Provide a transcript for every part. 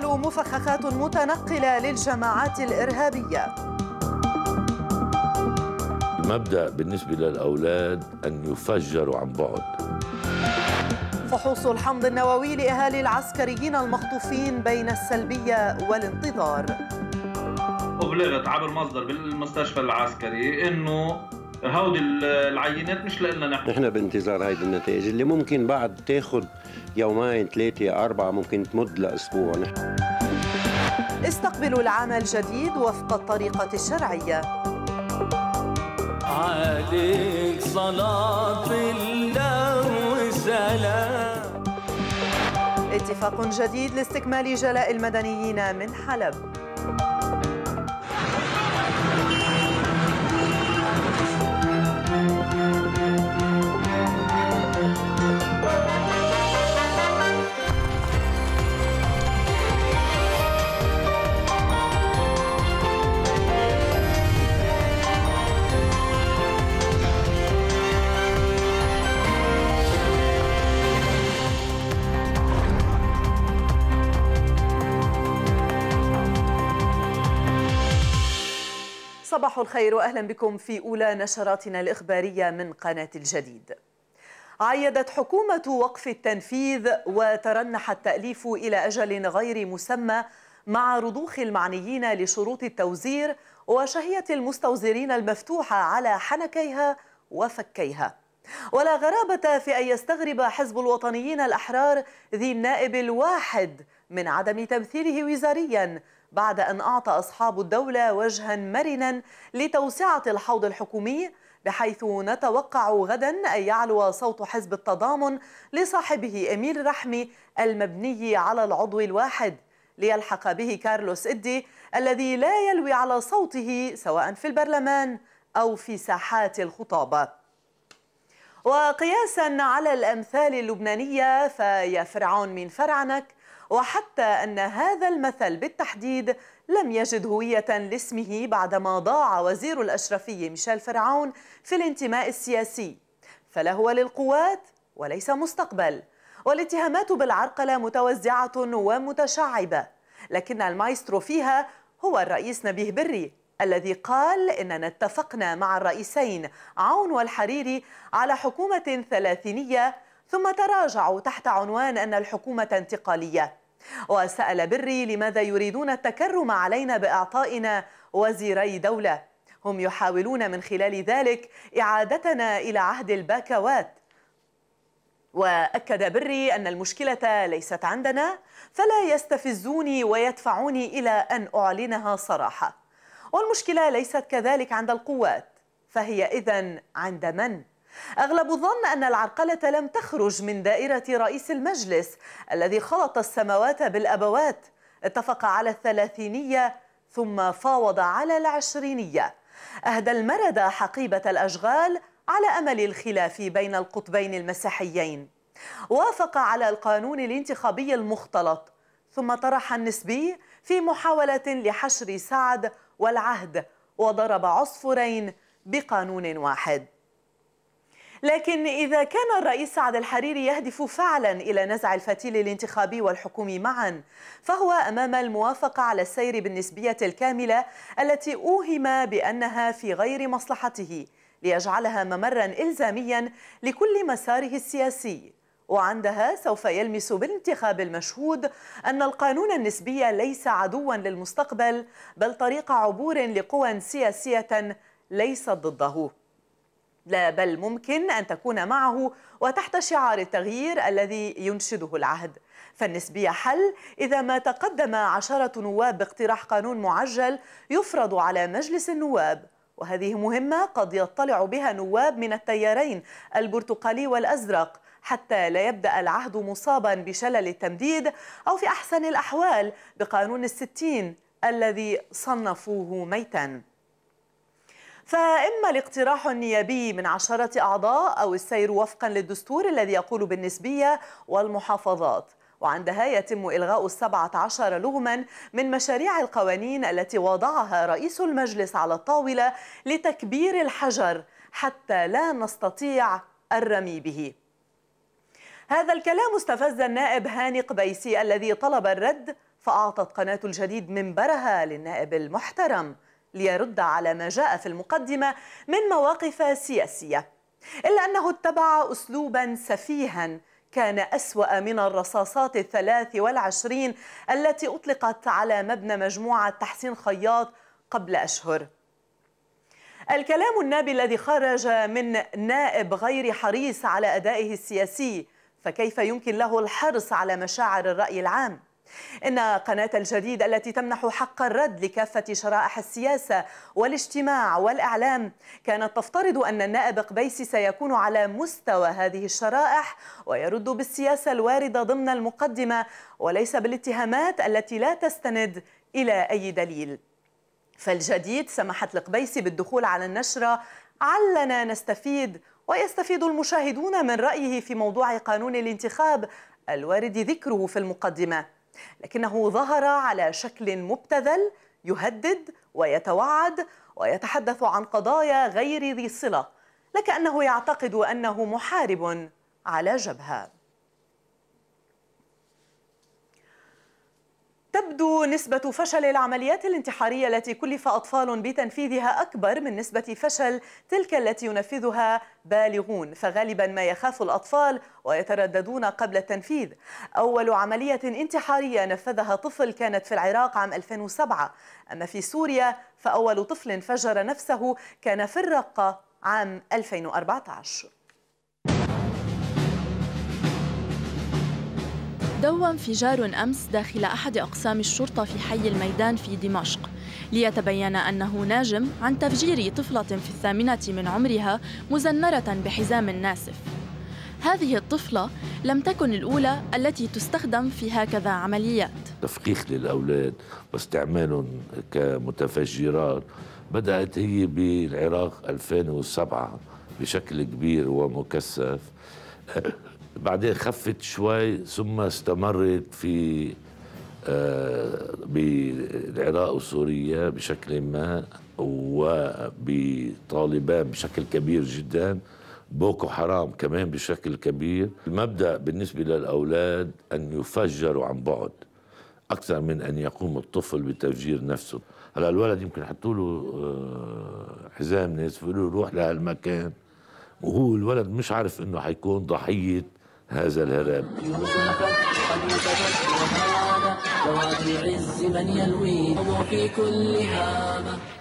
تفعل مفخخات متنقلة للجماعات الإرهابية المبدأ بالنسبة للأولاد أن يفجروا عن بعد فحوص الحمض النووي لأهالي العسكريين المخطوفين بين السلبية والانتظار أبلغت عبر مصدر بالمستشفى العسكري أنه هودي العينات مش لنا نحن نحن بانتظار هيدي النتائج اللي ممكن بعد تاخذ يومين ثلاثه اربعه ممكن تمد لاسبوع نحن استقبلوا العام الجديد وفق الطريقه الشرعيه عليك صلاه الله وسلام اتفاق جديد لاستكمال جلاء المدنيين من حلب Música صباح الخير واهلا بكم في اولى نشراتنا الاخباريه من قناه الجديد. عيدت حكومه وقف التنفيذ وترنح التاليف الى اجل غير مسمى مع رضوخ المعنيين لشروط التوزير وشهيه المستوزرين المفتوحه على حنكيها وفكيها. ولا غرابه في ان يستغرب حزب الوطنيين الاحرار ذي النائب الواحد من عدم تمثيله وزاريا بعد أن أعطى أصحاب الدولة وجها مرنا لتوسعة الحوض الحكومي بحيث نتوقع غدا أن يعلو صوت حزب التضامن لصاحبه أمير رحمي المبني على العضو الواحد ليلحق به كارلوس إدي الذي لا يلوي على صوته سواء في البرلمان أو في ساحات الخطابة وقياسا على الأمثال اللبنانية فيا فرعون من فرعنك وحتى أن هذا المثل بالتحديد لم يجد هوية لاسمه بعدما ضاع وزير الأشرفية ميشيل فرعون في الانتماء السياسي فلا هو للقوات وليس مستقبل والاتهامات بالعرقلة متوزعة ومتشعبة لكن المايسترو فيها هو الرئيس نبيه بري الذي قال إننا اتفقنا مع الرئيسين عون والحريري على حكومة ثلاثينية ثم تراجعوا تحت عنوان أن الحكومة انتقالية وسأل بري لماذا يريدون التكرم علينا بإعطائنا وزيري دولة هم يحاولون من خلال ذلك إعادتنا إلى عهد الباكوات وأكد بري أن المشكلة ليست عندنا فلا يستفزوني ويدفعوني إلى أن أعلنها صراحة والمشكلة ليست كذلك عند القوات فهي إذن عند من؟ أغلب الظن أن العرقلة لم تخرج من دائرة رئيس المجلس الذي خلط السماوات بالأبوات اتفق على الثلاثينية ثم فاوض على العشرينية أهدى المرد حقيبة الأشغال على أمل الخلاف بين القطبين المسيحيين وافق على القانون الانتخابي المختلط ثم طرح النسبي في محاولة لحشر سعد والعهد وضرب عصفورين بقانون واحد لكن إذا كان الرئيس سعد الحريري يهدف فعلا إلى نزع الفتيل الانتخابي والحكومي معا فهو أمام الموافقة على السير بالنسبية الكاملة التي أوهم بأنها في غير مصلحته ليجعلها ممرا إلزاميا لكل مساره السياسي وعندها سوف يلمس بالانتخاب المشهود أن القانون النسبي ليس عدوا للمستقبل بل طريق عبور لقوى سياسية ليست ضده لا بل ممكن أن تكون معه وتحت شعار التغيير الذي ينشده العهد فالنسبية حل إذا ما تقدم عشرة نواب باقتراح قانون معجل يفرض على مجلس النواب وهذه مهمة قد يطلع بها نواب من التيارين البرتقالي والأزرق حتى لا يبدأ العهد مصابا بشلل التمديد أو في أحسن الأحوال بقانون الستين الذي صنفوه ميتاً فإما الاقتراح النيابي من عشرة أعضاء أو السير وفقا للدستور الذي يقول بالنسبية والمحافظات وعندها يتم إلغاء السبعة عشر لغما من مشاريع القوانين التي وضعها رئيس المجلس على الطاولة لتكبير الحجر حتى لا نستطيع الرمي به هذا الكلام استفز النائب هاني قبيسي الذي طلب الرد فأعطت قناة الجديد منبرها للنائب المحترم ليرد على ما جاء في المقدمة من مواقف سياسية إلا أنه اتبع أسلوبا سفيها كان أسوأ من الرصاصات الثلاث والعشرين التي أطلقت على مبنى مجموعة تحسين خياط قبل أشهر الكلام النابي الذي خرج من نائب غير حريص على أدائه السياسي فكيف يمكن له الحرص على مشاعر الرأي العام؟ إن قناة الجديد التي تمنح حق الرد لكافة شرائح السياسة والاجتماع والإعلام كانت تفترض أن النائب قبيسي سيكون على مستوى هذه الشرائح ويرد بالسياسة الواردة ضمن المقدمة وليس بالاتهامات التي لا تستند إلى أي دليل فالجديد سمحت لقبيسي بالدخول على النشرة علنا نستفيد ويستفيد المشاهدون من رأيه في موضوع قانون الانتخاب الوارد ذكره في المقدمة لكنه ظهر على شكل مبتذل يهدد ويتوعد ويتحدث عن قضايا غير ذي صله لكانه يعتقد انه محارب على جبهه تبدو نسبة فشل العمليات الانتحارية التي كلف أطفال بتنفيذها أكبر من نسبة فشل تلك التي ينفذها بالغون فغالبا ما يخاف الأطفال ويترددون قبل التنفيذ أول عملية انتحارية نفذها طفل كانت في العراق عام 2007 أما في سوريا فأول طفل فجر نفسه كان في الرقة عام 2014 دوى انفجار أمس داخل أحد أقسام الشرطة في حي الميدان في دمشق ليتبين أنه ناجم عن تفجير طفلة في الثامنة من عمرها مزنرة بحزام ناسف هذه الطفلة لم تكن الأولى التي تستخدم في هكذا عمليات تفخيخ للأولاد واستعمالهم كمتفجرات بدأت هي بالعراق 2007 بشكل كبير ومكثف بعدين خفت شوي ثم استمرت في آه، بالعراق وسوريا بشكل ما وبطالبان بشكل كبير جدا بوكو حرام كمان بشكل كبير المبدأ بالنسبة للأولاد أن يفجروا عن بعد أكثر من أن يقوم الطفل بتفجير نفسه هلا الولد يمكن حطوا له آه، حزام ناس له روح لهالمكان وهو الولد مش عارف انه حيكون ضحيه هذا الهرم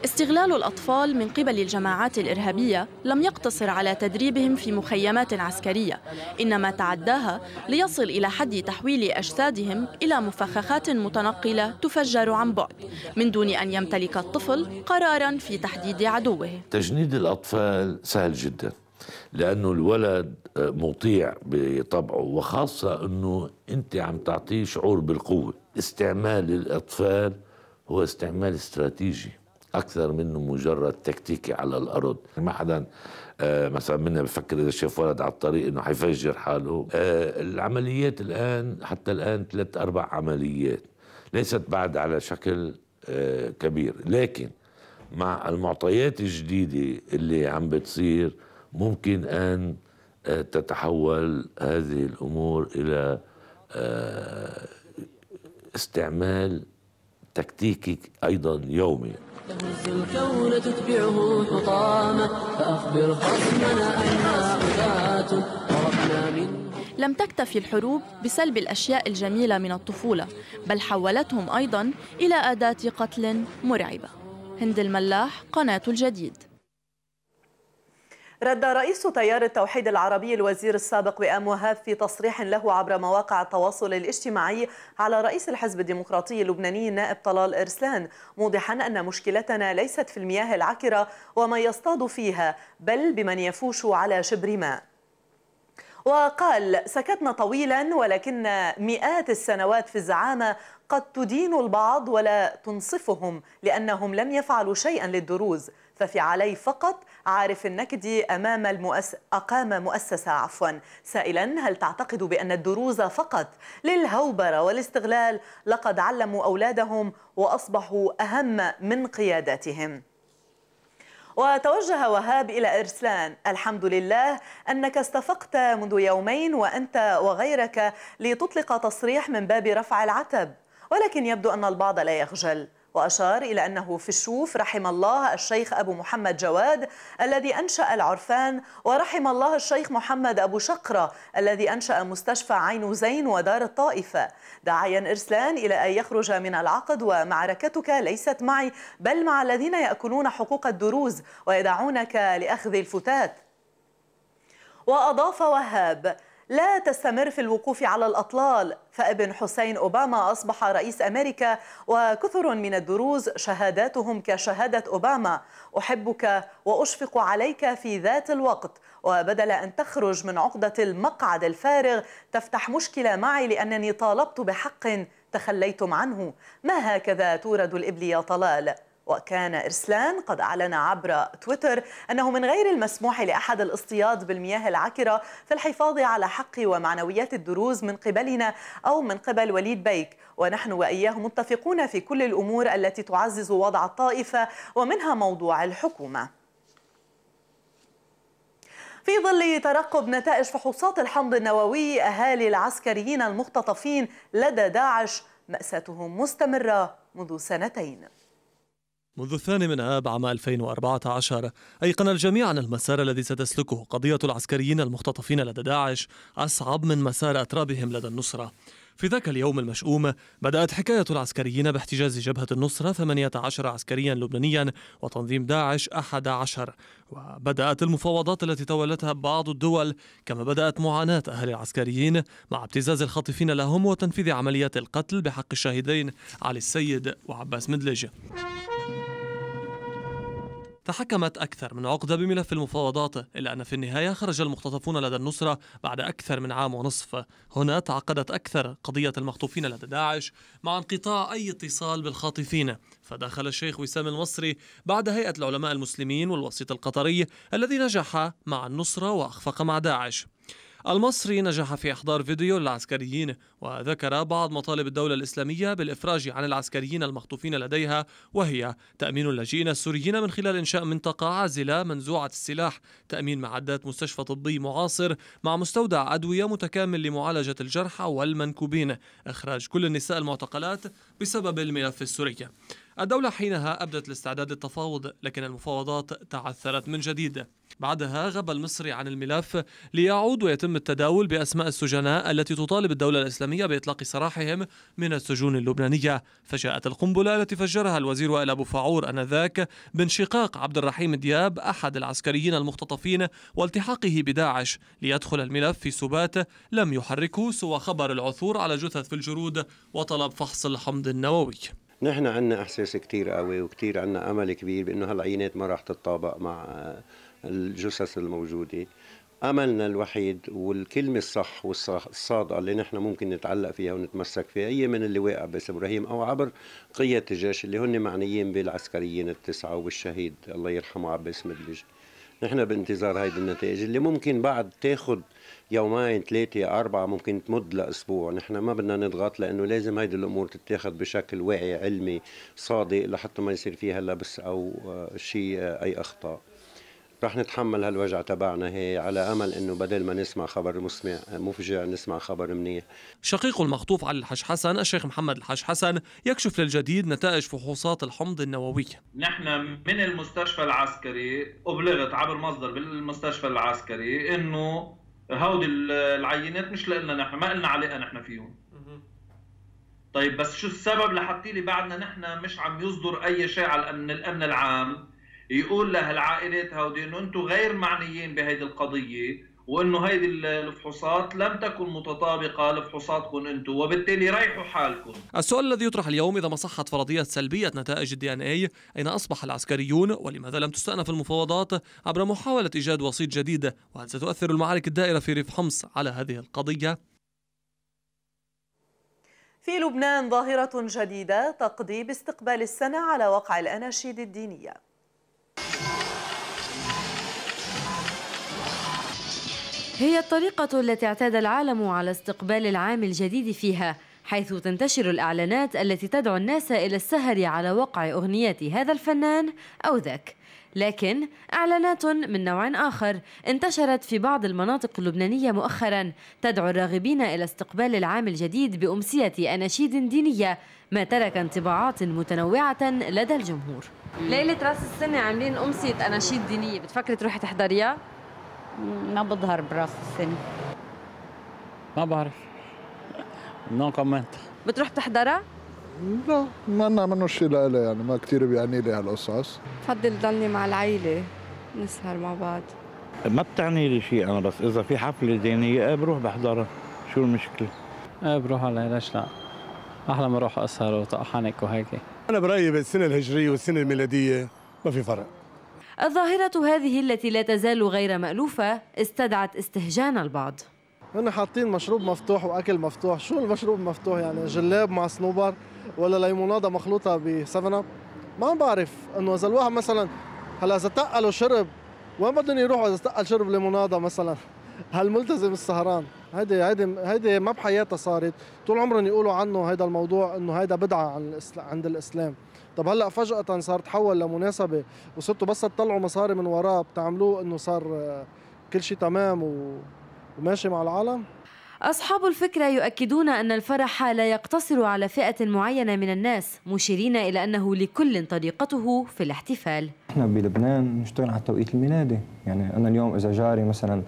استغلال الأطفال من قبل الجماعات الإرهابية لم يقتصر على تدريبهم في مخيمات عسكرية إنما تعداها ليصل إلى حد تحويل أجسادهم إلى مفخخات متنقلة تفجر عن بعد من دون أن يمتلك الطفل قرارا في تحديد عدوه تجنيد الأطفال سهل جداً لانه الولد مطيع بطبعه وخاصه انه انت عم تعطيه شعور بالقوه استعمال الاطفال هو استعمال استراتيجي اكثر منه مجرد تكتيكي على الارض ما حدا آه، مثلا منا بفكر اذا شاف ولد على الطريق انه حيفجر حاله آه، العمليات الان حتى الان ثلاث اربع عمليات ليست بعد على شكل آه، كبير لكن مع المعطيات الجديده اللي عم بتصير ممكن أن آه، تتحول هذه الأمور إلى آه، استعمال تكتيكي أيضا يومي تهز الكون تتبعه حطام فأخبر خصمنا طرفنا من لم تكتفي الحروب بسلب الأشياء الجميلة من الطفولة بل حولتهم أيضا إلى أداة قتل مرعبة هند الملاح قناة الجديد رد رئيس تيار التوحيد العربي الوزير السابق بأم وهاب في تصريح له عبر مواقع التواصل الاجتماعي على رئيس الحزب الديمقراطي اللبناني النائب طلال إرسلان موضحا أن مشكلتنا ليست في المياه العكرة وما يصطاد فيها بل بمن يفوش على شبر ماء وقال سكتنا طويلا ولكن مئات السنوات في الزعامة قد تدين البعض ولا تنصفهم لأنهم لم يفعلوا شيئا للدروز ففي علي فقط عارف النكدي أمام المؤس... أقام مؤسسة عفوا سائلا هل تعتقد بأن الدروز فقط للهوبرة والاستغلال لقد علموا أولادهم وأصبحوا أهم من قياداتهم وتوجه وهاب إلى إرسلان الحمد لله أنك استفقت منذ يومين وأنت وغيرك لتطلق تصريح من باب رفع العتب ولكن يبدو أن البعض لا يخجل وأشار إلى أنه في الشوف رحم الله الشيخ أبو محمد جواد الذي أنشأ العرفان ورحم الله الشيخ محمد أبو شقرة الذي أنشأ مستشفى عين زين ودار الطائفة داعيا إرسلان إلى أن يخرج من العقد ومعركتك ليست معي بل مع الذين يأكلون حقوق الدروز ويدعونك لأخذ الفتات وأضاف وهاب لا تستمر في الوقوف على الأطلال فابن حسين أوباما أصبح رئيس أمريكا وكثر من الدروز شهاداتهم كشهادة أوباما أحبك وأشفق عليك في ذات الوقت وبدل أن تخرج من عقدة المقعد الفارغ تفتح مشكلة معي لأنني طالبت بحق تخليتم عنه ما هكذا تورد الإبل يا طلال وكان إرسلان قد أعلن عبر تويتر أنه من غير المسموح لأحد الاصطياد بالمياه العكرة في الحفاظ على حق ومعنويات الدروز من قبلنا أو من قبل وليد بيك ونحن وإياه متفقون في كل الأمور التي تعزز وضع الطائفة ومنها موضوع الحكومة في ظل ترقب نتائج فحوصات الحمض النووي أهالي العسكريين المختطفين لدى داعش مأساتهم مستمرة منذ سنتين منذ الثاني من آب عام 2014 أيقن الجميع أن المسار الذي ستسلكه قضية العسكريين المختطفين لدى داعش أصعب من مسار أترابهم لدى النصرة في ذاك اليوم المشؤوم بدأت حكاية العسكريين باحتجاز جبهة النصرة 18 عسكريا لبنانيا وتنظيم داعش 11 وبدأت المفاوضات التي تولتها بعض الدول كما بدأت معاناة أهل العسكريين مع ابتزاز الخاطفين لهم وتنفيذ عمليات القتل بحق الشهيدين علي السيد وعباس مدلج فحكمت أكثر من عقدة بملف المفاوضات إلا أن في النهاية خرج المختطفون لدى النصرة بعد أكثر من عام ونصف هنا تعقدت أكثر قضية المخطوفين لدى داعش مع انقطاع أي اتصال بالخاطفين فدخل الشيخ وسام المصري بعد هيئة العلماء المسلمين والوسيط القطري الذي نجح مع النصرة وأخفق مع داعش المصري نجح في إحضار فيديو للعسكريين وذكر بعض مطالب الدولة الإسلامية بالإفراج عن العسكريين المخطوفين لديها وهي تأمين اللاجئين السوريين من خلال إنشاء منطقة عازلة منزوعة السلاح تأمين معدات مستشفى طبي معاصر مع مستودع أدوية متكامل لمعالجة الجرحى والمنكوبين إخراج كل النساء المعتقلات بسبب الملف السوري الدولة حينها أبدت الاستعداد للتفاوض لكن المفاوضات تعثرت من جديد بعدها غاب المصري عن الملف ليعود ويتم التداول بأسماء السجناء التي تطالب الدولة الإسلامية بإطلاق سراحهم من السجون اللبنانية فجاءت القنبلة التي فجرها الوزير وائل أبو فاعور أنذاك بانشقاق عبد الرحيم دياب أحد العسكريين المختطفين والتحاقه بداعش ليدخل الملف في سبات لم يحركه سوى خبر العثور على جثث في الجرود وطلب فحص الحمض النووي نحن عندنا احساس كثير قوي وكثير عندنا امل كبير بانه هالعينات ما راح تتطابق مع آه، الجثث الموجوده املنا الوحيد والكلمه الصح والصادقه اللي نحن ممكن نتعلق فيها ونتمسك فيها هي من اللواء عباس ابراهيم او عبر قياده الجيش اللي هن معنيين بالعسكريين التسعه والشهيد الله يرحمه عباس مدلج نحن بانتظار هيدي النتائج اللي ممكن بعد تاخذ يومين ثلاثة أربعة ممكن تمد لأسبوع نحن ما بدنا نضغط لأنه لازم هيدي الأمور تتاخذ بشكل واعي علمي صادق لحتى ما يصير فيها لبس أو آه، شيء آه، أي أخطاء رح نتحمل هالوجع تبعنا هي على امل انه بدل ما نسمع خبر مسمع مفجع نسمع خبر منيح شقيق المخطوف علي الحش حسن الشيخ محمد الحش حسن يكشف للجديد نتائج فحوصات الحمض النووي نحن من المستشفى العسكري ابلغت عبر مصدر بالمستشفى العسكري انه هودي العينات مش لنا نحن ما لنا علاقه نحن فيهم طيب بس شو السبب لحتى لي بعدنا نحن مش عم يصدر اي شيء على الامن الامن العام يقول لهالعائلات هودي انه انتم غير معنيين بهيدي القضيه وانه هيدي الفحوصات لم تكن متطابقه لفحوصاتكم انتم وبالتالي ريحوا حالكم. السؤال الذي يطرح اليوم اذا ما صحت فرضيه سلبيه نتائج الدي ان اي اين اصبح العسكريون ولماذا لم تستأنف المفاوضات عبر محاوله ايجاد وسيط جديد وهل ستؤثر المعارك الدائره في ريف حمص على هذه القضيه؟ في لبنان ظاهرة جديدة تقضي باستقبال السنة على وقع الأناشيد الدينية هي الطريقة التي اعتاد العالم على استقبال العام الجديد فيها حيث تنتشر الإعلانات التي تدعو الناس إلى السهر على وقع أغنية هذا الفنان أو ذاك لكن إعلانات من نوع آخر انتشرت في بعض المناطق اللبنانية مؤخرا تدعو الراغبين إلى استقبال العام الجديد بأمسية أناشيد دينية ما ترك انطباعات متنوعة لدى الجمهور ليلة راس السنة عاملين أمسية أناشيد دينية بتفكري تروحي تحضريها؟ ما بظهر براس السنة ما بعرف نو كومنت بتروح تحضرها؟ لا ما انا منو شيء لإلي يعني ما كثير بيعني لي هالقصص بفضل ضلني مع العيلة نسهر مع بعض ما بتعني لي شيء انا بس اذا في حفله دينيه ايه بروح بحضرها شو المشكله؟ ايه بروح على ليش لا؟ احلى ما اروح اسهر وطحنك وهيك انا برايي بين السنه الهجريه والسنه الميلاديه ما في فرق الظاهرة هذه التي لا تزال غير مألوفة استدعت استهجان البعض هن حاطين مشروب مفتوح واكل مفتوح شو المشروب المفتوح يعني جلاب مع صنوبر ولا ليموناده مخلوطه بسفنة اب ما بعرف انه اذا الواحد مثلا هلا اذا تقلوا شرب وين بدهم يروحوا اذا تقل شرب ليموناده مثلا هل ملتزم السهران هيدي هيدي هيدي ما بحياتها صارت طول عمرهم يقولوا عنه هيدا الموضوع انه هيدا بدعه عن عند الاسلام طب هلا فجاه صار تحول لمناسبه وصرتوا بس تطلعوا مصاري من وراه بتعملوه انه صار كل شيء تمام وماشي مع العالم أصحاب الفكرة يؤكدون أن الفرح لا يقتصر على فئة معينة من الناس مشيرين إلى أنه لكل طريقته في الاحتفال إحنا بلبنان نشتغل على التوقيت الميلادي يعني أنا اليوم إذا جاري مثلا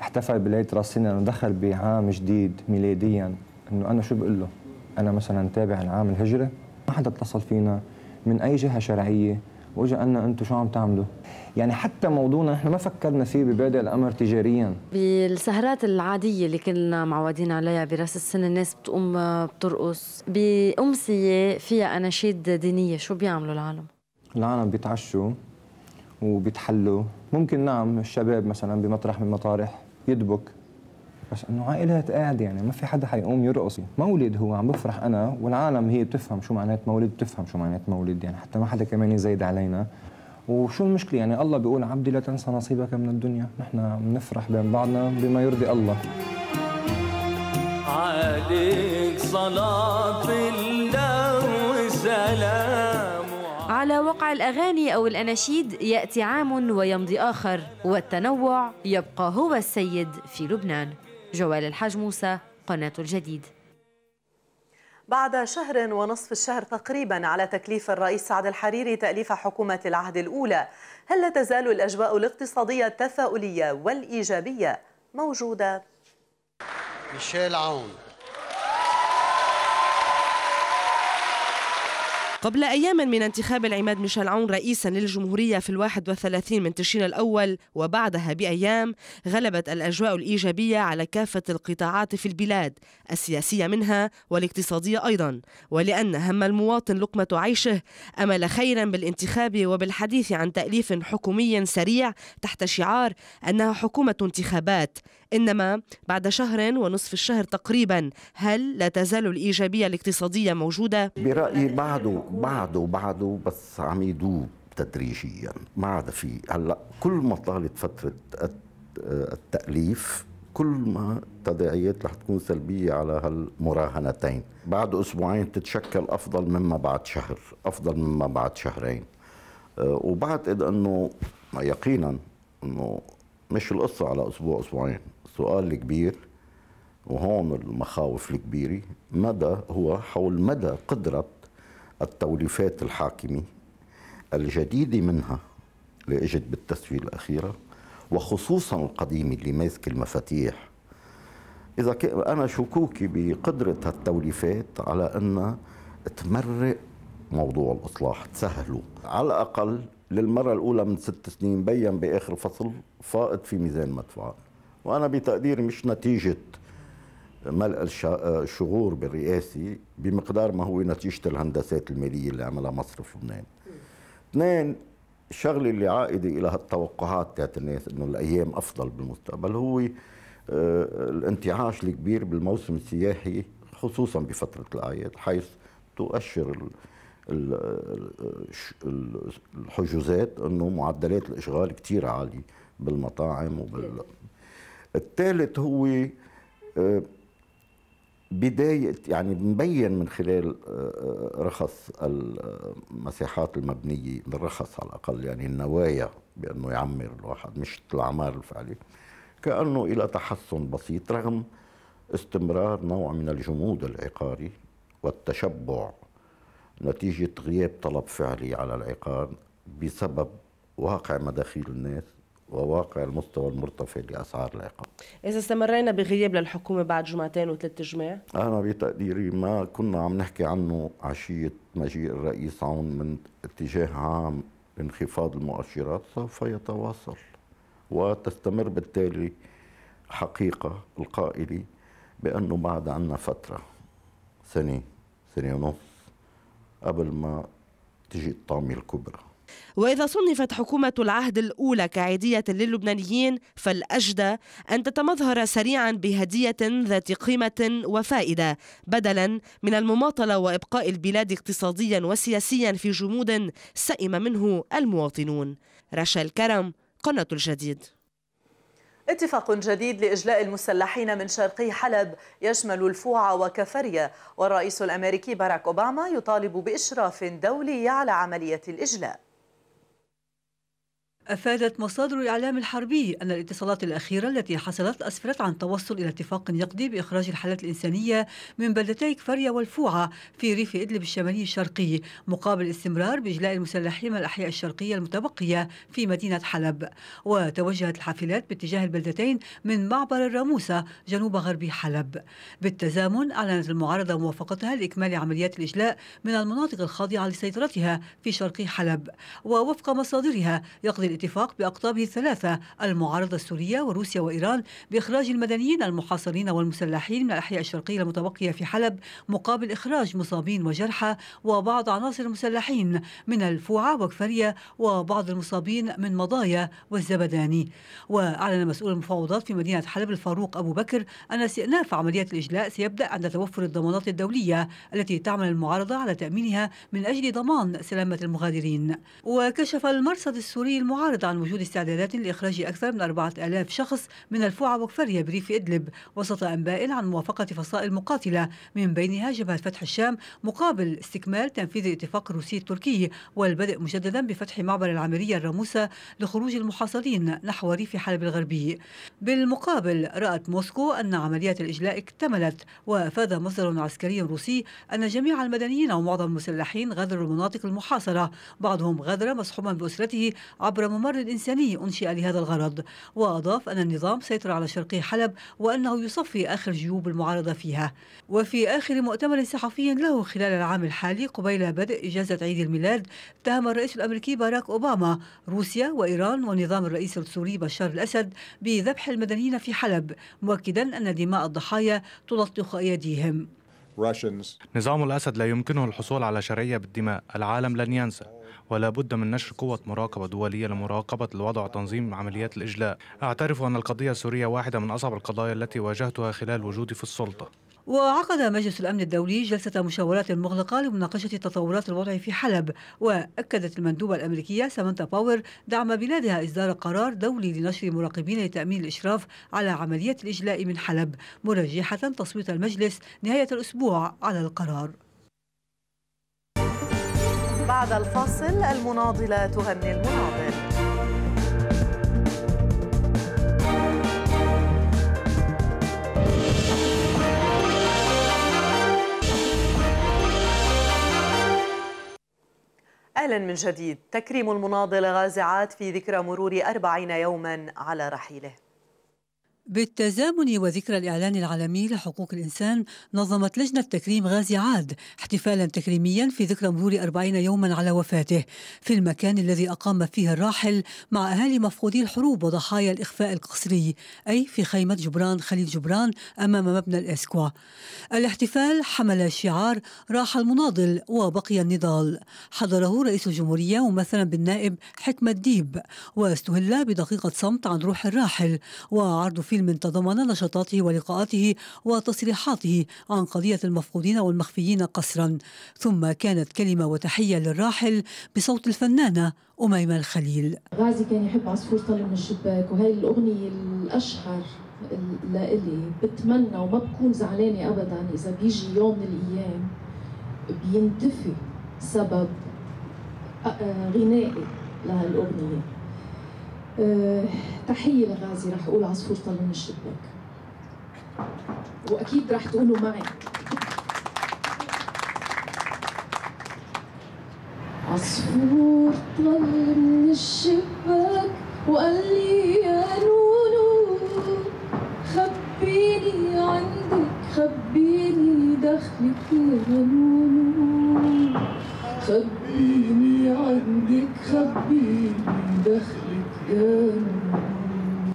احتفل بليلة راس سنة دخل بعام جديد ميلاديا إنه أنا شو بقول له أنا مثلا تابع العام الهجري ما حدا اتصل فينا من اي جهه شرعيه واجا قلنا انتم شو عم تعملوا؟ يعني حتى موضوعنا نحن ما فكرنا فيه ببادئ الامر تجاريا بالسهرات العاديه اللي كنا معودين عليها براس السنه الناس بتقوم بترقص بامسيه فيها اناشيد دينيه شو بيعملوا العالم؟ العالم بيتعشوا وبيتحلوا ممكن نعم الشباب مثلا بمطرح من المطارح يدبك بس انه عائلة قاعدة يعني ما في حدا حيقوم يرقص مولد هو عم بفرح انا والعالم هي بتفهم شو معنات مولد بتفهم شو معنات مولد يعني حتى ما حدا كمان يزايد علينا وشو المشكلة يعني الله بيقول عبدي لا تنسى نصيبك من الدنيا نحن بنفرح بين بعضنا بما يرضي الله عليك صلاة الله وسلام على وقع الأغاني أو الأناشيد يأتي عام ويمضي آخر والتنوع يبقى هو السيد في لبنان جوال الحاج موسى قناة الجديد بعد شهر ونصف الشهر تقريبا على تكليف الرئيس سعد الحريري تأليف حكومة العهد الأولى هل لا تزال الأجواء الاقتصادية التفاؤلية والإيجابية موجودة؟ ميشيل عون قبل أيام من انتخاب العماد ميشيل عون رئيسا للجمهورية في الواحد والثلاثين من تشرين الأول وبعدها بأيام غلبت الأجواء الإيجابية على كافة القطاعات في البلاد السياسية منها والاقتصادية أيضا ولأن هم المواطن لقمة عيشه أمل خيرا بالانتخاب وبالحديث عن تأليف حكومي سريع تحت شعار أنها حكومة انتخابات إنما بعد شهر ونصف الشهر تقريبا هل لا تزال الإيجابية الاقتصادية موجودة؟ برأيي بعده بعده بعده بس عم يدوب تدريجيا ما عاد في هلا كل ما طالت فترة التأليف كل ما التداعيات رح تكون سلبية على هالمراهنتين بعد أسبوعين تتشكل أفضل مما بعد شهر أفضل مما بعد شهرين أه، وبعتقد أنه يقينا أنه مش القصة على أسبوع أسبوعين السؤال الكبير وهون المخاوف الكبيرة مدى هو حول مدى قدرة التوليفات الحاكمة الجديدة منها اللي اجت بالتسوية الأخيرة وخصوصا القديمة اللي ماسك المفاتيح إذا أنا شكوكي بقدرة هالتوليفات على أنها تمرق موضوع الإصلاح تسهله على الأقل للمرة الأولى من ست سنين بين بآخر فصل فائض في ميزان مدفوعات وأنا بتقديري مش نتيجة ملء الشغور آه، بالرئاسي بمقدار ما هو نتيجة الهندسات المالية اللي عملها مصر في لبنان اثنين الشغلة اللي عائدة إلى هالتوقعات تاعت الناس إنه الأيام أفضل بالمستقبل هو آه، الانتعاش الكبير بالموسم السياحي خصوصا بفترة الأعياد حيث تؤشر الحجوزات انه معدلات الاشغال كثير عاليه بالمطاعم وبال الثالث هو آه، بداية يعني بنبين من خلال آه، آه، رخص المساحات المبنية الرخص على الأقل يعني النوايا بأنه يعمر الواحد مش الأعمار الفعلية كأنه إلى تحسن بسيط رغم استمرار نوع من الجمود العقاري والتشبع نتيجة غياب طلب فعلي على العقار بسبب واقع مداخيل الناس وواقع المستوى المرتفع لاسعار العقار اذا استمرينا بغياب للحكومه بعد جمعتين وثلاث جماع؟ انا بتقديري ما كنا عم نحكي عنه عشيه مجيء الرئيس عون من اتجاه عام انخفاض المؤشرات سوف يتواصل وتستمر بالتالي حقيقه القائله بانه بعد عنا فتره سنه سنه ونص قبل ما تجي الطامه الكبرى. وإذا صنفت حكومة العهد الأولى كعيدية للبنانيين فالأجدى أن تتمظهر سريعا بهدية ذات قيمة وفائدة بدلا من المماطلة وإبقاء البلاد اقتصاديا وسياسيا في جمود سئم منه المواطنون رشا الكرم قناة الجديد اتفاق جديد لإجلاء المسلحين من شرقي حلب يشمل الفوعة وكفرية والرئيس الأمريكي باراك أوباما يطالب بإشراف دولي على عملية الإجلاء أفادت مصادر الإعلام الحربي أن الاتصالات الأخيرة التي حصلت أسفرت عن توصل إلى اتفاق يقضي بإخراج الحالات الإنسانية من بلدتي كفريا والفوعة في ريف إدلب الشمالي الشرقي مقابل الاستمرار بإجلاء المسلحين من الأحياء الشرقية المتبقية في مدينة حلب وتوجهت الحافلات باتجاه البلدتين من معبر الراموسة جنوب غرب حلب بالتزامن أعلنت المعارضة موافقتها لإكمال عمليات الإجلاء من المناطق الخاضعة لسيطرتها في شرقي حلب ووفق مصادرها يقضي الاتفاق بأقطابه الثلاثة المعارضة السورية وروسيا وإيران بإخراج المدنيين المحاصرين والمسلحين من الأحياء الشرقية المتبقية في حلب مقابل إخراج مصابين وجرحى وبعض عناصر المسلحين من الفوعة وكفرية وبعض المصابين من مضايا والزبداني وأعلن مسؤول المفاوضات في مدينة حلب الفاروق أبو بكر أن استئناف عملية الإجلاء سيبدأ عند توفر الضمانات الدولية التي تعمل المعارضة على تأمينها من أجل ضمان سلامة المغادرين وكشف المرصد السوري المعارضة وعارض عن وجود استعدادات لإخراج أكثر من 4000 شخص من الفوعة وكفرها بريف إدلب وسط أنباء عن موافقة فصائل مقاتلة من بينها جبهة فتح الشام مقابل استكمال تنفيذ الاتفاق الروسي التركي والبدء مجددا بفتح معبر العملية الراموسة لخروج المحاصرين نحو ريف حلب الغربي بالمقابل رأت موسكو أن عملية الإجلاء اكتملت وأفاد مصدر عسكري روسي أن جميع المدنيين ومعظم المسلحين غادروا المناطق المحاصرة بعضهم غادر مصحوبا بأسرته عبر ممر إنساني أنشئ لهذا الغرض وأضاف أن النظام سيطر على شرقي حلب وأنه يصفي آخر جيوب المعارضة فيها وفي آخر مؤتمر صحفي له خلال العام الحالي قبيل بدء إجازة عيد الميلاد اتهم الرئيس الأمريكي باراك أوباما روسيا وإيران ونظام الرئيس السوري بشار الأسد بذبح المدنيين في حلب مؤكدا أن دماء الضحايا تلطخ أيديهم نظام الأسد لا يمكنه الحصول على شرعية بالدماء العالم لن ينسى ولا بد من نشر قوة مراقبة دولية لمراقبة الوضع وتنظيم عمليات الإجلاء أعترف أن القضية السورية واحدة من أصعب القضايا التي واجهتها خلال وجودي في السلطة وعقد مجلس الأمن الدولي جلسة مشاورات مغلقة لمناقشة تطورات الوضع في حلب وأكدت المندوبة الأمريكية سامانتا باور دعم بلادها إصدار قرار دولي لنشر مراقبين لتأمين الإشراف على عملية الإجلاء من حلب مرجحة تصويت المجلس نهاية الأسبوع على القرار بعد الفاصل المناضلة تهني المناضل أهلا من جديد تكريم المناضل غازعات في ذكرى مرور أربعين يوما على رحيله بالتزامن وذكرى الإعلان العالمي لحقوق الإنسان نظمت لجنة تكريم غازي عاد احتفالا تكريميا في ذكرى مرور أربعين يوما على وفاته في المكان الذي أقام فيه الراحل مع أهالي مفقودي الحروب وضحايا الإخفاء القسري أي في خيمة جبران خليل جبران أمام مبنى الإسكوا الاحتفال حمل شعار راح المناضل وبقي النضال حضره رئيس الجمهورية ممثلا بالنائب حكمة ديب واستهل بدقيقة صمت عن روح الراحل وعرض فيلم تضمن نشاطاته ولقاءاته وتصريحاته عن قضية المفقودين والمخفيين قسرا ثم كانت كلمة وتحية للراحل بصوت الفنانة أميمة الخليل غازي كان يحب عصفور طلع من الشباك وهي الأغنية الأشهر لإلي بتمنى وما بكون زعلانة أبدا إذا بيجي يوم من الأيام بينتفي سبب آه، غنائي لهالأغنية آه، تحيه لغازي رح اقول عصفور طل من الشباك واكيد رح تقولوا معي عصفور طل من الشباك وقال لي يا لولو خبيني عندك خبيني دخلك يا لولو خبيني عندك خبيني دخلك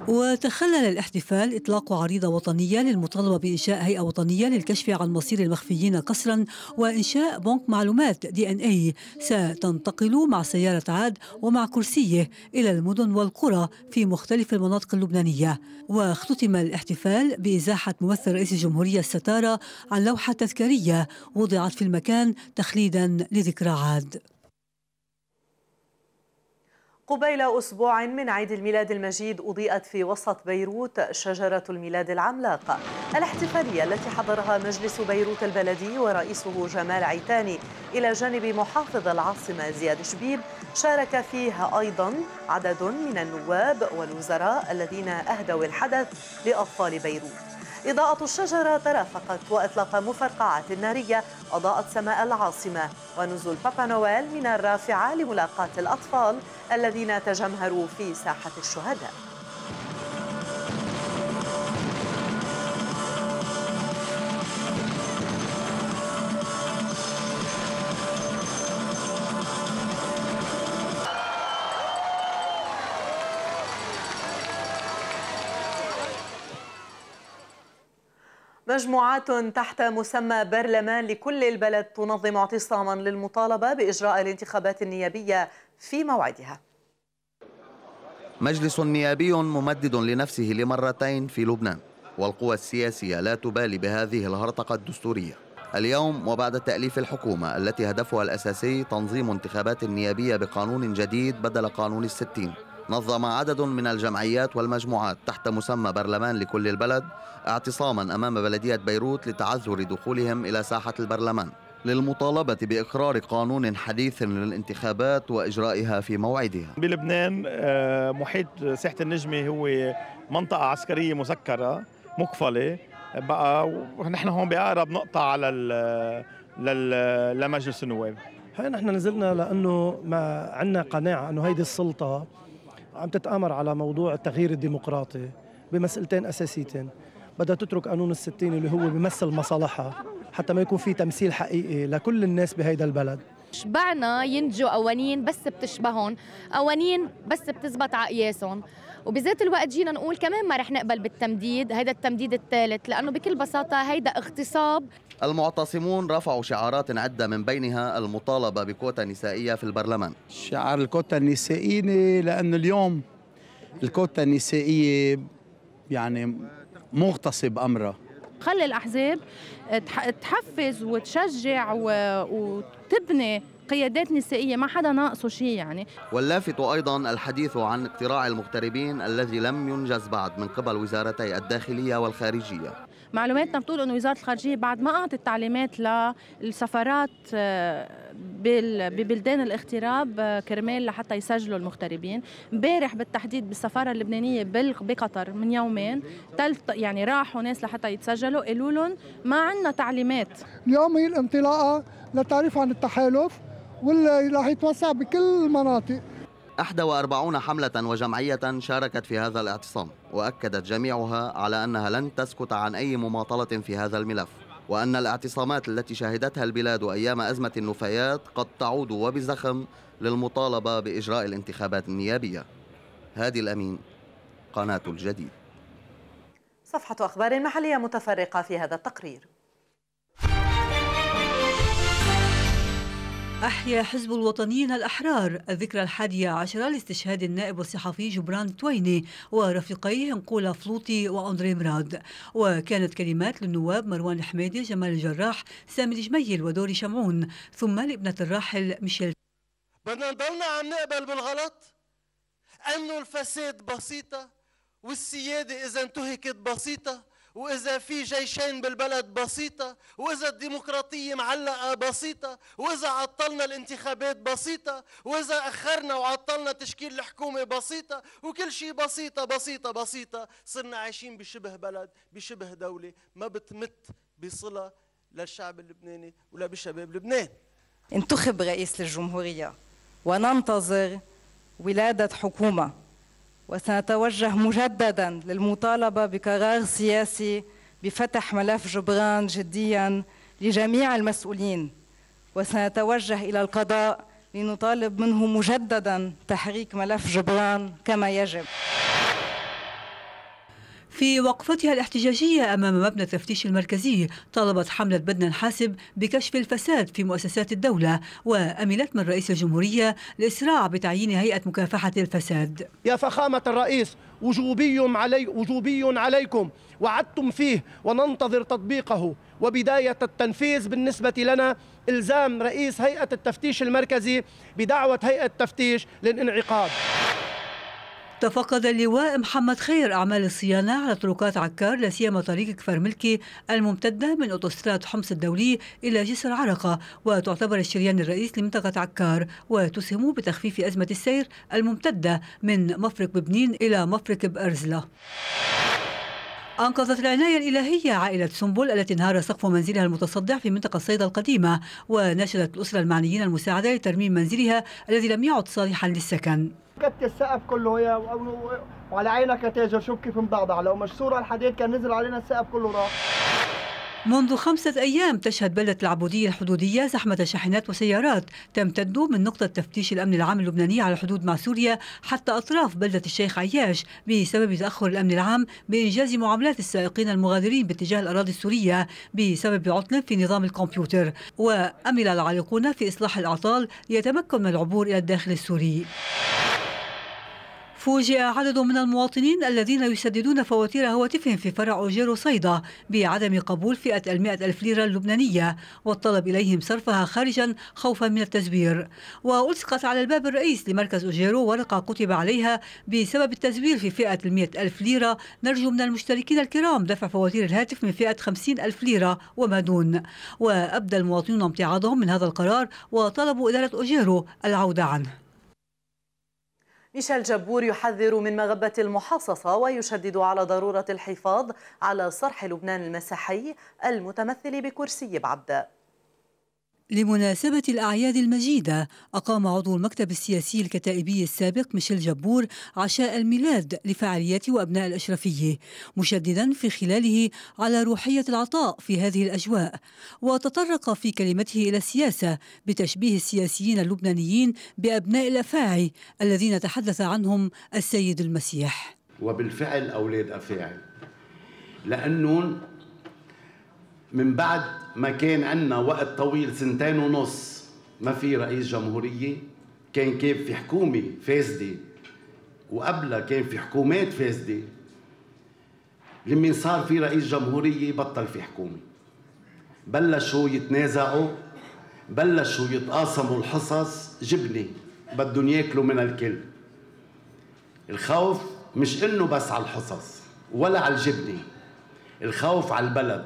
وتخلل الاحتفال إطلاق عريضة وطنية للمطالبة بإنشاء هيئة وطنية للكشف عن مصير المخفيين قسرا وإنشاء بنك معلومات دي ان اي ستنتقل مع سيارة عاد ومع كرسيه إلى المدن والقرى في مختلف المناطق اللبنانية واختتم الاحتفال بإزاحة ممثل رئيس الجمهورية الستارة عن لوحة تذكارية وضعت في المكان تخليدا لذكرى عاد قبيل أسبوع من عيد الميلاد المجيد أضيئت في وسط بيروت شجرة الميلاد العملاقة الاحتفالية التي حضرها مجلس بيروت البلدي ورئيسه جمال عيتاني إلى جانب محافظ العاصمة زياد شبيب شارك فيها أيضا عدد من النواب والوزراء الذين أهدوا الحدث لأطفال بيروت إضاءة الشجرة ترافقت وإطلاق مفرقعات نارية أضاءت سماء العاصمة ونزول بابا نويل من الرافعة لملاقاة الأطفال الذين تجمهروا في ساحة الشهداء مجموعات تحت مسمى برلمان لكل البلد تنظم اعتصاما للمطالبة بإجراء الانتخابات النيابية في موعدها مجلس نيابي ممدد لنفسه لمرتين في لبنان والقوى السياسية لا تبالي بهذه الهرطقة الدستورية اليوم وبعد تأليف الحكومة التي هدفها الأساسي تنظيم انتخابات نيابية بقانون جديد بدل قانون الستين نظم عدد من الجمعيات والمجموعات تحت مسمى برلمان لكل البلد اعتصاما امام بلديه بيروت لتعذر دخولهم الى ساحه البرلمان للمطالبة بإقرار قانون حديث للانتخابات وإجرائها في موعدها بلبنان آه، محيط ساحة النجمة هو منطقة عسكرية مسكرة مقفلة بقى ونحن هون بأقرب نقطة على لمجلس النواب هاي نحن نزلنا لانه ما عندنا قناعه انه هيدي السلطه عم تتآمر على موضوع التغيير الديمقراطي بمسألتين أساسيتين بدها تترك قانون الستين اللي هو بيمثل مصالحها حتى ما يكون في تمثيل حقيقي لكل الناس بهيدا البلد شبعنا ينجوا قوانين بس بتشبههم قوانين بس بتزبط عقياسهم وبذات الوقت جينا نقول كمان ما رح نقبل بالتمديد هيدا التمديد الثالث لأنه بكل بساطة هيدا اغتصاب المعتصمون رفعوا شعارات عدة من بينها المطالبة بكوتا نسائية في البرلمان شعار الكوتا النسائية لأنه اليوم الكوتا النسائية يعني مغتصب أمرها خلي الأحزاب تحفز وتشجع وتبني قيادات نسائية ما حدا ناقصه شيء يعني واللافت أيضا الحديث عن اقتراع المغتربين الذي لم ينجز بعد من قبل وزارتي الداخلية والخارجية معلوماتنا بتقول انه وزاره الخارجيه بعد ما اعطت تعليمات للسفارات آه، ببلدان الاغتراب آه، كرمال لحتى يسجلوا المغتربين امبارح بالتحديد بالسفاره اللبنانيه بقطر من يومين تلت يعني راحوا ناس لحتى يتسجلوا قالوا لهم ما عندنا تعليمات اليوم هي الانطلاقه للتعريف عن التحالف راح يتوسع بكل المناطق 41 حملة وجمعية شاركت في هذا الاعتصام وأكدت جميعها على أنها لن تسكت عن أي مماطلة في هذا الملف وأن الاعتصامات التي شهدتها البلاد أيام أزمة النفايات قد تعود وبزخم للمطالبة بإجراء الانتخابات النيابية هادي الأمين قناة الجديد صفحة أخبار محلية متفرقة في هذا التقرير أحيا حزب الوطنيين الأحرار الذكرى الحادية عشرة لاستشهاد النائب والصحفي جبران تويني ورفيقيه نقولة فلوطي وأندري مراد وكانت كلمات للنواب مروان حميدي جمال الجراح سامي الجميل ودوري شمعون ثم لابنة الراحل ميشيل بدنا نضلنا عم نقبل بالغلط أنه الفساد بسيطة والسيادة إذا انتهكت بسيطة وإذا في جيشين بالبلد بسيطة وإذا الديمقراطية معلقة بسيطة وإذا عطلنا الانتخابات بسيطة وإذا أخرنا وعطلنا تشكيل الحكومة بسيطة وكل شيء بسيطة بسيطة بسيطة صرنا عايشين بشبه بلد بشبه دولة ما بتمت بصلة للشعب اللبناني ولا بشباب لبنان انتخب رئيس للجمهورية وننتظر ولادة حكومة وسنتوجه مجددا للمطالبة بقرار سياسي بفتح ملف جبران جديا لجميع المسؤولين وسنتوجه إلى القضاء لنطالب منه مجددا تحريك ملف جبران كما يجب في وقفتها الاحتجاجية أمام مبنى التفتيش المركزي طالبت حملة بدنا الحاسب بكشف الفساد في مؤسسات الدولة وأملت من رئيس الجمهورية الإسراع بتعيين هيئة مكافحة الفساد يا فخامة الرئيس وجوبي, علي وجوبي عليكم وعدتم فيه وننتظر تطبيقه وبداية التنفيذ بالنسبة لنا إلزام رئيس هيئة التفتيش المركزي بدعوة هيئة التفتيش للانعقاد تفقد اللواء محمد خير أعمال الصيانة على طرقات عكار لا سيما طريق كفر ملكي الممتدة من أوتوستراد حمص الدولي إلى جسر عرقة وتعتبر الشريان الرئيس لمنطقة عكار وتسهم بتخفيف أزمة السير الممتدة من مفرق ببنين إلى مفرق بأرزلة أنقذت العناية الإلهية عائلة سنبل التي انهار سقف منزلها المتصدع في منطقة صيدا القديمة وناشدت الأسرة المعنيين المساعدة لترميم منزلها الذي لم يعد صالحا للسكن كت السقف كله هي وعلى عينك يا تاجر شوف كيف مضعضع لو مش صورة الحديد كان نزل علينا السقف كله راح منذ خمسة أيام تشهد بلدة العبودية الحدودية زحمة شاحنات وسيارات تمتد من نقطة تفتيش الأمن العام اللبناني على الحدود مع سوريا حتى أطراف بلدة الشيخ عياش بسبب تأخر الأمن العام بإنجاز معاملات السائقين المغادرين باتجاه الأراضي السورية بسبب عطل في نظام الكمبيوتر وأمل العالقون في إصلاح الأعطال ليتمكن من العبور إلى الداخل السوري فوجئ عدد من المواطنين الذين يسددون فواتير هواتفهم في فرع أوجيرو صيدا بعدم قبول فئة المائة ألف ليرة اللبنانية والطلب إليهم صرفها خارجا خوفا من التزوير وألصقت على الباب الرئيس لمركز أوجيرو ورقة كتب عليها بسبب التزوير في فئة المائة ألف ليرة نرجو من المشتركين الكرام دفع فواتير الهاتف من فئة خمسين ألف ليرة وما دون وأبدى المواطنون امتعاضهم من هذا القرار وطلبوا إدارة أوجيرو العودة عنه ميشيل جبور يحذر من مغبة المحاصصة ويشدد على ضرورة الحفاظ على صرح لبنان المسيحي المتمثل بكرسي بعبده لمناسبة الأعياد المجيدة أقام عضو المكتب السياسي الكتائبي السابق ميشيل جبور عشاء الميلاد لفعاليات وأبناء الأشرفية مشددا في خلاله على روحية العطاء في هذه الأجواء وتطرق في كلمته إلى السياسة بتشبيه السياسيين اللبنانيين بأبناء الأفاعي الذين تحدث عنهم السيد المسيح وبالفعل أولاد أفاعي لأنهم من بعد ما كان عندنا وقت طويل سنتين ونص ما في رئيس جمهورية كان كان في حكومة فاسدة وقبلها كان في حكومات فاسدة لما صار في رئيس جمهورية بطل في حكومة بلشوا يتنازعوا بلشوا يتقاسموا الحصص جبنة بدهم ياكلوا من الكل الخوف مش انه بس على الحصص ولا على الجبنة الخوف على البلد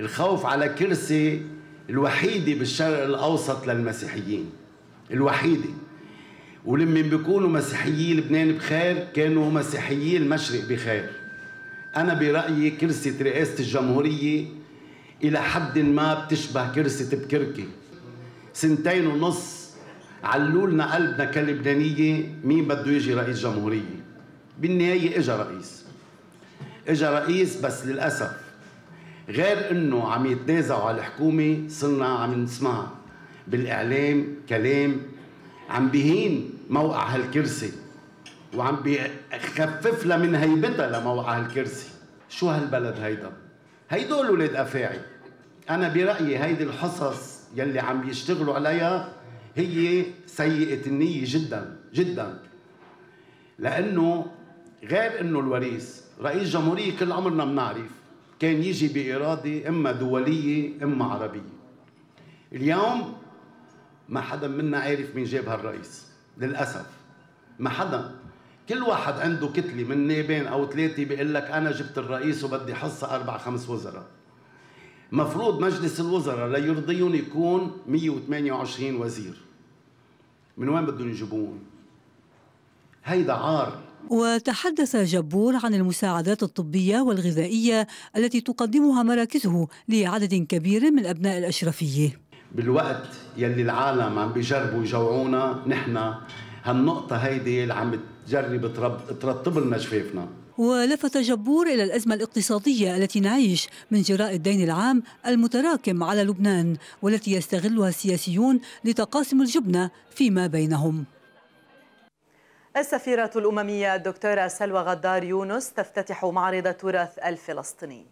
الخوف على كرسي الوحيدة بالشرق الأوسط للمسيحيين الوحيدة ولما بيكونوا مسيحيي لبنان بخير كانوا مسيحيي المشرق بخير أنا برأيي كرسي رئاسة الجمهورية إلى حد ما بتشبه كرسي بكركي سنتين ونص علولنا قلبنا كلبنانية مين بده يجي رئيس جمهورية بالنهاية إجا رئيس إجا رئيس بس للأسف غير انه عم يتنازعوا على الحكومه صرنا عم نسمع بالاعلام كلام عم بهين موقع هالكرسي وعم بخفف لها من هيبتها لموقع هالكرسي شو هالبلد هيدا هيدول ولاد افاعي انا برايي هيدي الحصص يلي عم يشتغلوا عليها هي سيئه النيه جدا جدا لانه غير انه الوريث رئيس جمهوريه كل عمرنا بنعرف كان يجي بإرادة إما دولية إما عربية اليوم ما حدا منا عارف مين جاب هالرئيس للأسف ما حدا كل واحد عنده كتلة من نيبين أو ثلاثة بيقول لك أنا جبت الرئيس وبدي حصة أربع خمس وزراء مفروض مجلس الوزراء ليرضيهم يكون 128 وزير من وين بدهم يجيبون هيدا عار وتحدث جبور عن المساعدات الطبية والغذائية التي تقدمها مراكزه لعدد كبير من أبناء الأشرفية بالوقت يلي العالم عم بيجربوا يجوعونا نحن هالنقطة هيدي اللي عم بتجرب ترطب لنا جفافنا ولفت جبور إلى الأزمة الاقتصادية التي نعيش من جراء الدين العام المتراكم على لبنان والتي يستغلها السياسيون لتقاسم الجبنة فيما بينهم السفيرة الأممية الدكتورة سلوى غدار يونس تفتتح معرض تراث الفلسطيني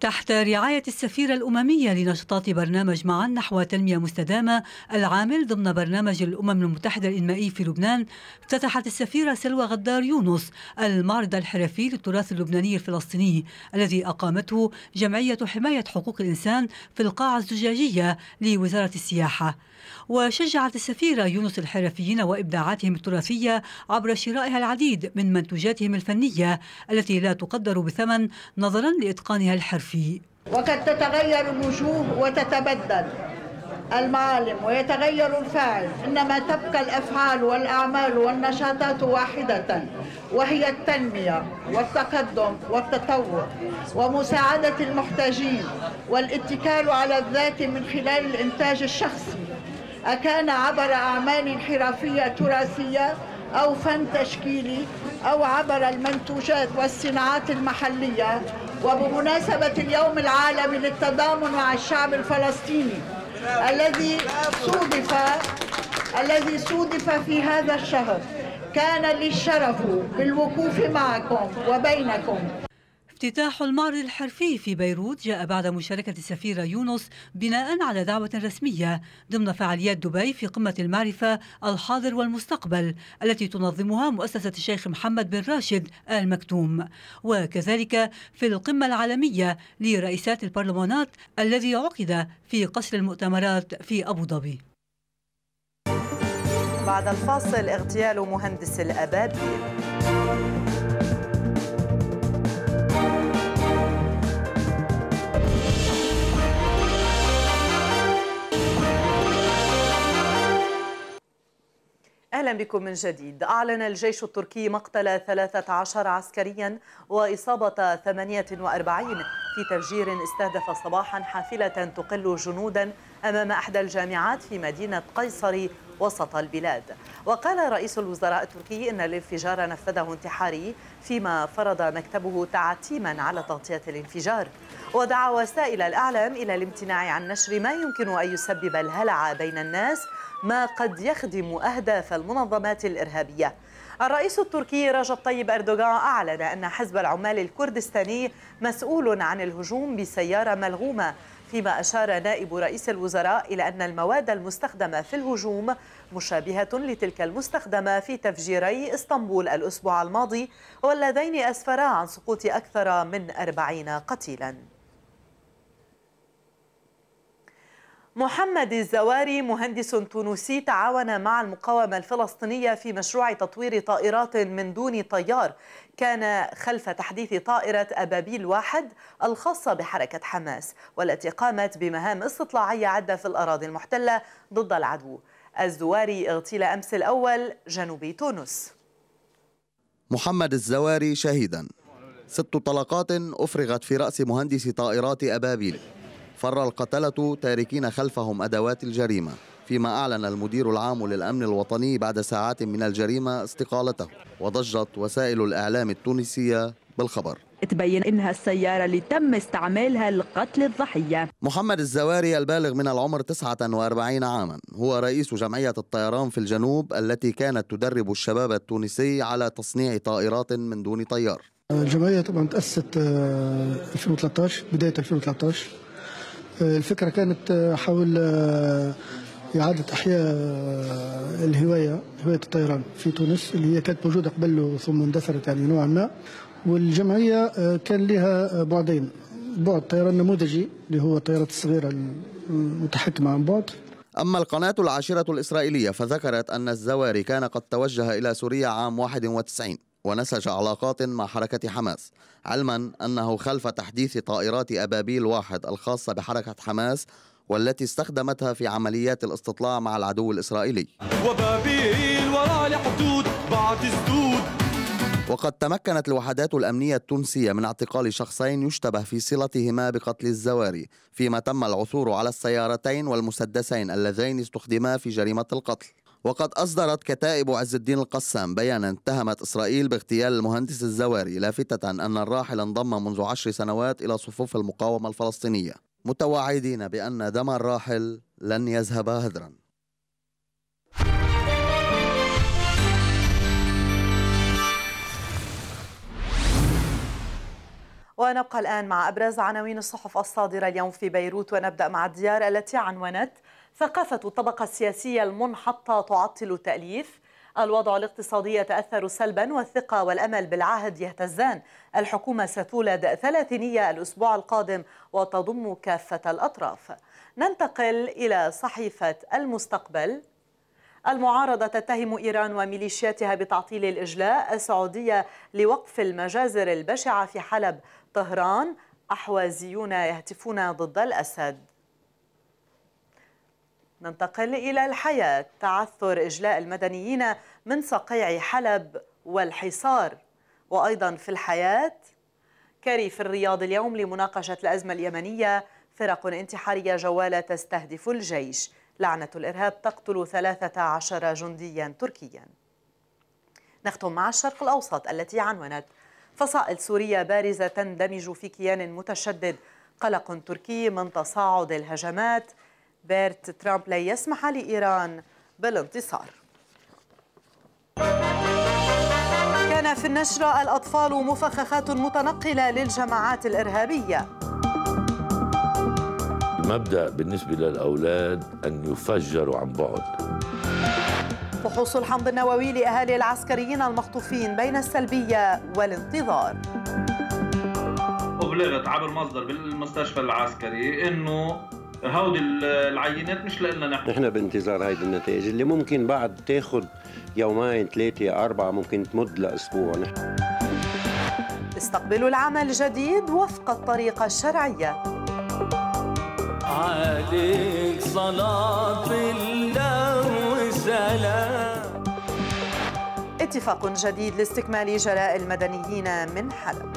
تحت رعاية السفيرة الأممية لنشاطات برنامج معا نحو تنمية مستدامة العامل ضمن برنامج الأمم المتحدة الإنمائي في لبنان افتتحت السفيرة سلوى غدار يونس المعرض الحرفي للتراث اللبناني الفلسطيني الذي أقامته جمعية حماية حقوق الإنسان في القاعة الزجاجية لوزارة السياحة وشجعت السفيرة يونس الحرفيين وإبداعاتهم التراثية عبر شرائها العديد من منتوجاتهم الفنية التي لا تقدر بثمن نظرا لإتقانها الحرفي وقد تتغير الوجوه وتتبدل المعالم ويتغير الفاعل إنما تبقى الأفعال والأعمال والنشاطات واحدة وهي التنمية والتقدم والتطور ومساعدة المحتاجين والاتكال على الذات من خلال الإنتاج الشخصي أكان عبر أعمال حرفية تراثية أو فن تشكيلي أو عبر المنتوجات والصناعات المحلية وبمناسبة اليوم العالمي للتضامن مع الشعب الفلسطيني الذي صودف الذي صودف في هذا الشهر كان لي الشرف بالوقوف معكم وبينكم افتتاح المعرض الحرفي في بيروت جاء بعد مشاركة السفيرة يونس بناء على دعوة رسمية ضمن فعاليات دبي في قمة المعرفة الحاضر والمستقبل التي تنظمها مؤسسة الشيخ محمد بن راشد آل مكتوم وكذلك في القمة العالمية لرئيسات البرلمانات الذي عقد في قصر المؤتمرات في أبو ظبي بعد الفاصل اغتيال مهندس الأبادير أهلا بكم من جديد أعلن الجيش التركي مقتل 13 عسكريا وإصابة 48 في تفجير استهدف صباحا حافلة تقل جنودا أمام أحدى الجامعات في مدينة قيصر وسط البلاد وقال رئيس الوزراء التركي إن الانفجار نفذه انتحاري فيما فرض مكتبه تعتيما على تغطية الانفجار ودعا وسائل الإعلام إلى الامتناع عن نشر ما يمكن أن يسبب الهلع بين الناس ما قد يخدم أهداف المنظمات الإرهابية الرئيس التركي رجب طيب أردوغان أعلن أن حزب العمال الكردستاني مسؤول عن الهجوم بسيارة ملغومة فيما أشار نائب رئيس الوزراء إلى أن المواد المستخدمة في الهجوم مشابهة لتلك المستخدمة في تفجيري إسطنبول الأسبوع الماضي واللذين أسفرا عن سقوط أكثر من أربعين قتيلاً محمد الزواري مهندس تونسي تعاون مع المقاومة الفلسطينية في مشروع تطوير طائرات من دون طيار كان خلف تحديث طائرة أبابيل واحد الخاصة بحركة حماس والتي قامت بمهام استطلاعية عدة في الأراضي المحتلة ضد العدو الزواري اغتيل أمس الأول جنوب تونس محمد الزواري شهيدا ست طلقات أفرغت في رأس مهندس طائرات أبابيل فر القتلة تاركين خلفهم أدوات الجريمة فيما أعلن المدير العام للأمن الوطني بعد ساعات من الجريمة استقالته وضجت وسائل الإعلام التونسية بالخبر تبين انها السياره اللي تم استعمالها لقتل الضحيه. محمد الزواري البالغ من العمر 49 عاما هو رئيس جمعيه الطيران في الجنوب التي كانت تدرب الشباب التونسي على تصنيع طائرات من دون طيار. الجمعيه طبعا تاسست 2013 آه، بدايه 2013 الفكرة كانت آه، حول آه، إعادة إحياء آه، الهواية هواية الطيران في تونس اللي هي كانت موجودة قبل ثم اندثرت يعني نوعا ما والجمعية كان لها بعدين بعد طيران نموذجي اللي هو الطيارات الصغيرة المتحكمة عن بعد أما القناة العاشرة الإسرائيلية فذكرت أن الزواري كان قد توجه إلى سوريا عام 91 ونسج علاقات مع حركة حماس علما أنه خلف تحديث طائرات أبابيل واحد الخاصة بحركة حماس والتي استخدمتها في عمليات الاستطلاع مع العدو الإسرائيلي وبابيل وراء الحدود بعد السدود وقد تمكنت الوحدات الأمنية التونسية من اعتقال شخصين يشتبه في صلتهما بقتل الزواري فيما تم العثور على السيارتين والمسدسين اللذين استخدما في جريمة القتل وقد أصدرت كتائب عز الدين القسام بيانا اتهمت إسرائيل باغتيال المهندس الزواري لافتة أن الراحل انضم منذ عشر سنوات إلى صفوف المقاومة الفلسطينية متوعدين بأن دم الراحل لن يذهب هدرا ونبقى الآن مع أبرز عناوين الصحف الصادرة اليوم في بيروت ونبدأ مع الديار التي عنونت ثقافة الطبقة السياسية المنحطة تعطل التأليف الوضع الاقتصادي يتأثر سلبا والثقة والأمل بالعهد يهتزان الحكومة ستولد ثلاثينية الأسبوع القادم وتضم كافة الأطراف ننتقل إلى صحيفة المستقبل المعارضة تتهم إيران وميليشياتها بتعطيل الإجلاء السعودية لوقف المجازر البشعة في حلب طهران أحوازيون يهتفون ضد الأسد ننتقل إلى الحياة تعثر إجلاء المدنيين من صقيع حلب والحصار وأيضا في الحياة كاري في الرياض اليوم لمناقشة الأزمة اليمنية فرق انتحارية جوالة تستهدف الجيش لعنة الإرهاب تقتل 13 جنديا تركيا نختم مع الشرق الأوسط التي عنونت فصائل سورية بارزة تندمج في كيان متشدد قلق تركي من تصاعد الهجمات بيرت ترامب يسمح لإيران بالانتصار كان في النشرة الأطفال مفخخات متنقلة للجماعات الإرهابية المبدأ بالنسبة للأولاد أن يفجروا عن بعد فحوص الحمض النووي لأهالي العسكريين المخطوفين بين السلبية والانتظار أبلغت عبر مصدر بالمستشفى العسكري أنه هودي العينات مش لنا نحن نحن بانتظار هيدي النتائج اللي ممكن بعد تاخذ يومين ثلاثه اربعه ممكن تمد لاسبوع نحن استقبلوا العمل الجديد وفق الطريقه الشرعيه عليك صلاه الله وسلام اتفاق جديد لاستكمال جلاء المدنيين من حلب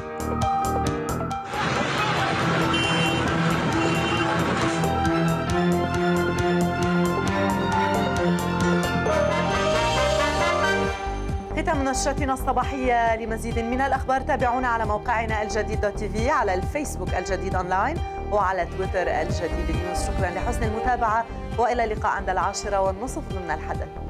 ختام نشرتنا الصباحية لمزيد من الأخبار تابعونا على موقعنا الجديد دوت تي في على الفيسبوك الجديد أونلاين وعلى تويتر الجديد نيوز شكرا لحسن المتابعة وإلى اللقاء عند العاشرة والنصف ضمن الحدث